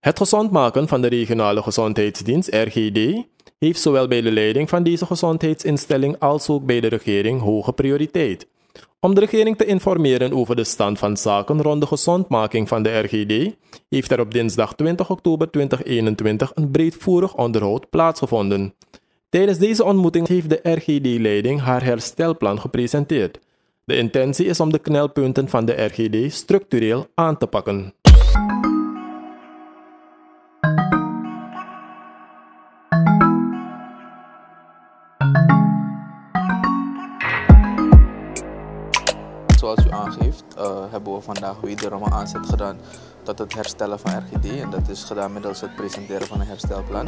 Het gezond maken van de regionale gezondheidsdienst RGD heeft zowel bij de leiding van deze gezondheidsinstelling als ook bij de regering hoge prioriteit. Om de regering te informeren over de stand van zaken rond de gezondmaking van de RGD, heeft er op dinsdag 20 oktober 2021 een breedvoerig onderhoud plaatsgevonden. Tijdens deze ontmoeting heeft de RGD-leiding haar herstelplan gepresenteerd. De intentie is om de knelpunten van de RGD structureel aan te pakken. zoals u aangeeft, eh, hebben we vandaag wederom een aanzet gedaan tot het herstellen van RGD. En dat is gedaan middels het presenteren van een herstelplan.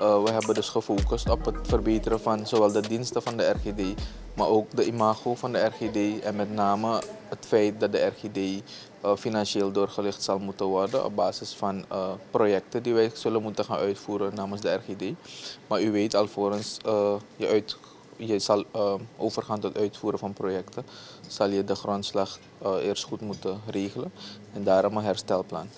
Eh, we hebben dus gefocust op het verbeteren van zowel de diensten van de RGD, maar ook de imago van de RGD. En met name het feit dat de RGD eh, financieel doorgelicht zal moeten worden op basis van projecten die wij zullen moeten gaan uitvoeren namens de RGD. Maar u weet, alvorens je uit je zal ehm, overgaan tot uitvoeren van projecten, zal je de grondslag eh, eerst goed moeten regelen en daarom een herstelplan.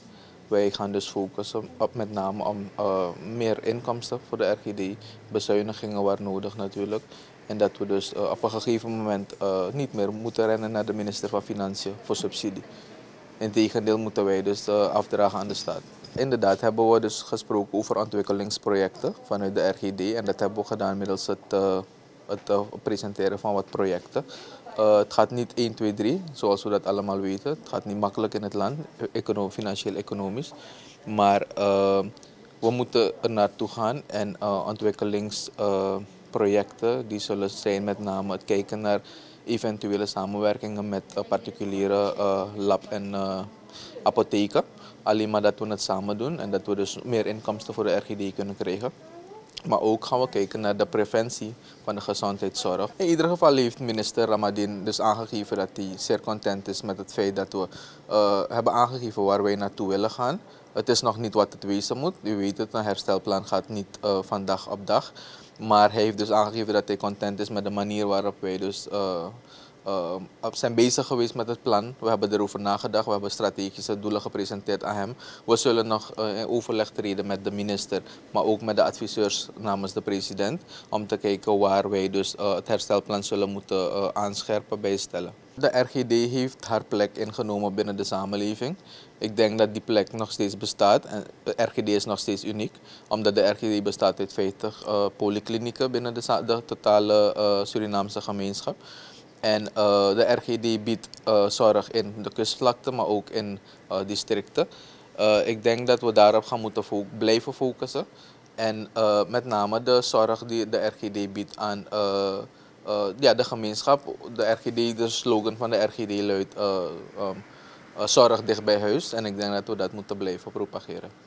Wij gaan dus focussen op met name om eh, meer inkomsten voor de RGD, bezuinigingen waar nodig natuurlijk. En dat we dus eh, op een gegeven moment niet meer moeten rennen naar de minister van Financiën voor subsidie. Integendeel moeten wij dus afdragen aan de staat. Inderdaad hebben we dus gesproken over ontwikkelingsprojecten vanuit de RGD en dat hebben we gedaan middels het het eh, presenteren van wat projecten. Eh, het gaat niet 1, 2, 3, zoals we dat allemaal weten. Het gaat niet makkelijk in het land, economisch, financieel, economisch. Maar eh, we moeten er naartoe gaan en ontwikkelingsprojecten, die zullen zijn met name het kijken naar eventuele samenwerkingen met particuliere lab en apotheken. Alleen maar dat we het samen doen en dat we dus meer inkomsten voor de RGD kunnen krijgen. Maar ook gaan we kijken naar de preventie van de gezondheidszorg. In ieder geval heeft minister Ramadin dus aangegeven dat hij zeer content is met het feit dat we eh, hebben aangegeven waar wij naartoe willen gaan. Het is nog niet wat het wezen moet. U weet het, een herstelplan gaat niet eh, van dag op dag. Maar hij heeft dus aangegeven dat hij content is met de manier waarop wij dus eh, Ehm, zijn bezig geweest met het plan. We hebben erover nagedacht. We hebben strategische doelen gepresenteerd aan hem. We zullen nog eh, in overleg treden met de minister, maar ook met de adviseurs namens de president. Om te kijken waar wij dus eh, het herstelplan zullen moeten eh, aanscherpen, bijstellen. De RGD heeft haar plek ingenomen binnen de samenleving. Ik denk dat die plek nog steeds bestaat. En de RGD is nog steeds uniek, omdat de RGD bestaat uit 50 uh, polyklinieken binnen de, de totale Surinaamse gemeenschap. En eh, de RGD biedt eh, zorg in de kustvlakte, maar ook in uh, districten. ik denk dat we daarop gaan moeten blijven focussen. En met name de zorg die de RGD biedt aan ja, de gemeenschap. De, RGD, de slogan van de RGD luidt ehm, zorg dicht bij huis. En ik denk dat we dat moeten blijven propageren.